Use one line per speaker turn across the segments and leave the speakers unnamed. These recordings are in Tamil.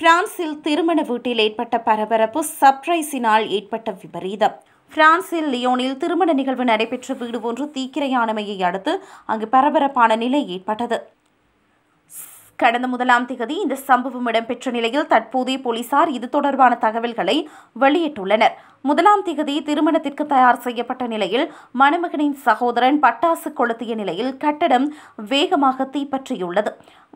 பிரான்சில் திருமண வீட்டில் ஏற்பட்ட பரபரப்பு சர்ப்ரைஸினால் ஏற்பட்ட விபரீதம் பிரான்சில் லியோனில் திருமண நிகழ்வு நடைபெற்ற வீடு ஒன்று தீக்கிரையானமையை அடுத்து அங்கு பரபரப்பான நிலை ஏற்பட்டது கடந்த முதலாம் திகதி இந்த சம்பவம் இடம்பெற்ற நிலையில் தற்போதைய போலீசார் இது தொடர்பான தகவல்களை வெளியிட்டுள்ளனர் முதலாம் திகதி திருமணத்திற்கு தயார் செய்யப்பட்ட நிலையில் மணமகனின் சகோதரன் பட்டாசு கொளுத்திய நிலையில் கட்டடம் வேகமாக தீப்பற்றியுள்ளது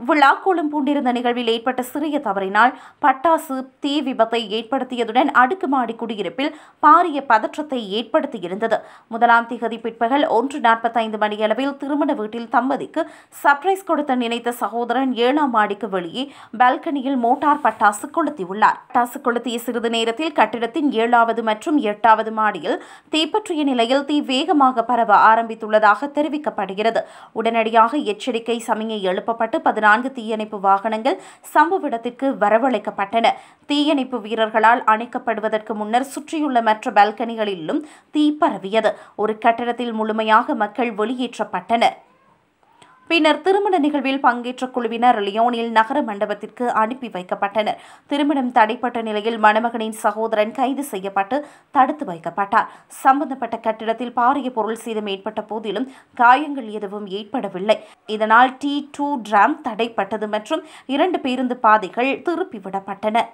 விழா கோலம் பூண்டிருந்த நிகழ்வில் ஏற்பட்ட சிறிய தவறினால் பட்டாசு தீ விபத்தை ஏற்படுத்தியதுடன் அடுக்குமாடி குடியிருப்பில் பாரிய பதற்றத்தை ஏற்படுத்தியிருந்தது முதலாம் திகதி பிற்பகல் ஒன்று நாற்பத்தைந்து மணியளவில் திருமண வீட்டில் தம்பதிக்கு சர்ப்ரைஸ் கொடுத்த நினைத்த சகோதரன் ஏழாம் மாடிக்கு வெளியே பால்கனியில் மோட்டார் பட்டாசு கொளுத்தியுள்ளார் பட்டாசு கொளுத்திய சிறிது நேரத்தில் கட்டிடத்தின் ஏழாவது மற்றும் எட்டாவது மாடியில் தீப்பற்றிய நிலையில் தீ வேகமாக பரவ ஆரம்பித்துள்ளதாக தெரிவிக்கப்படுகிறது உடனடியாக எச்சரிக்கை சமையை எழுப்பப்பட்டு பதினான்கு தீயணைப்பு வாகனங்கள் சம்பவ இடத்திற்கு வரவழைக்கப்பட்டன தீயணைப்பு வீரர்களால் அணைக்கப்படுவதற்கு முன்னர் சுற்றியுள்ள மற்ற பால்கனிகளிலும் தீ பரவியது ஒரு கட்டடத்தில் முழுமையாக மக்கள் வெளியேற்றப்பட்டனா் பின்னர் திருமண நிகழ்வில் பங்கேற்ற குழுவினர் லியோனில் நகர மண்டபத்திற்கு அனுப்பி வைக்கப்பட்டனர் திருமணம் தடைப்பட்ட நிலையில் மணமகனின் சகோதரன் கைது செய்யப்பட்டு தடுத்து வைக்கப்பட்டார் சம்பந்தப்பட்ட கட்டிடத்தில் பாரிய பொருள் சீதம் ஏற்பட்ட போதிலும் காயங்கள் எதுவும் ஏற்படவில்லை இதனால் டி டூ டிராம் தடைப்பட்டது மற்றும் இரண்டு பேருந்து பாதைகள் திருப்பிவிடப்பட்டன